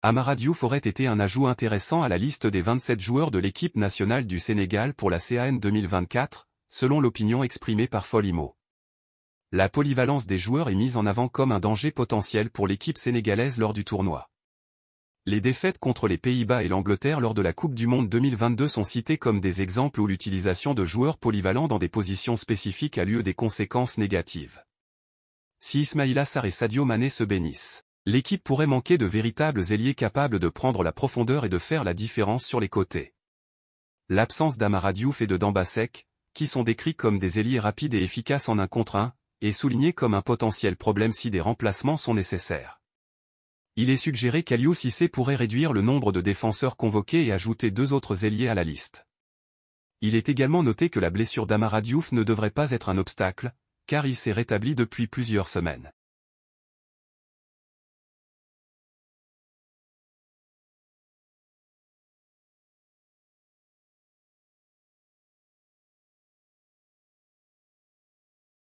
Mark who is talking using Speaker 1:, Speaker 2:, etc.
Speaker 1: Amara Diouf aurait été un ajout intéressant à la liste des 27 joueurs de l'équipe nationale du Sénégal pour la CAN 2024, selon l'opinion exprimée par Folimo. La polyvalence des joueurs est mise en avant comme un danger potentiel pour l'équipe sénégalaise lors du tournoi. Les défaites contre les Pays-Bas et l'Angleterre lors de la Coupe du Monde 2022 sont citées comme des exemples où l'utilisation de joueurs polyvalents dans des positions spécifiques a lieu des conséquences négatives. Si Ismaïla Sarr et Sadio Mané se bénissent l'équipe pourrait manquer de véritables ailiers capables de prendre la profondeur et de faire la différence sur les côtés. L'absence d'Amaradiouf et de Dambasek, qui sont décrits comme des ailiers rapides et efficaces en un contre un, est souligné comme un potentiel problème si des remplacements sont nécessaires. Il est suggéré qu'Aliou Cissé pourrait réduire le nombre de défenseurs convoqués et ajouter deux autres ailiers à la liste. Il est également noté que la blessure d'Amaradiouf ne devrait pas être un obstacle, car il s'est rétabli depuis plusieurs semaines.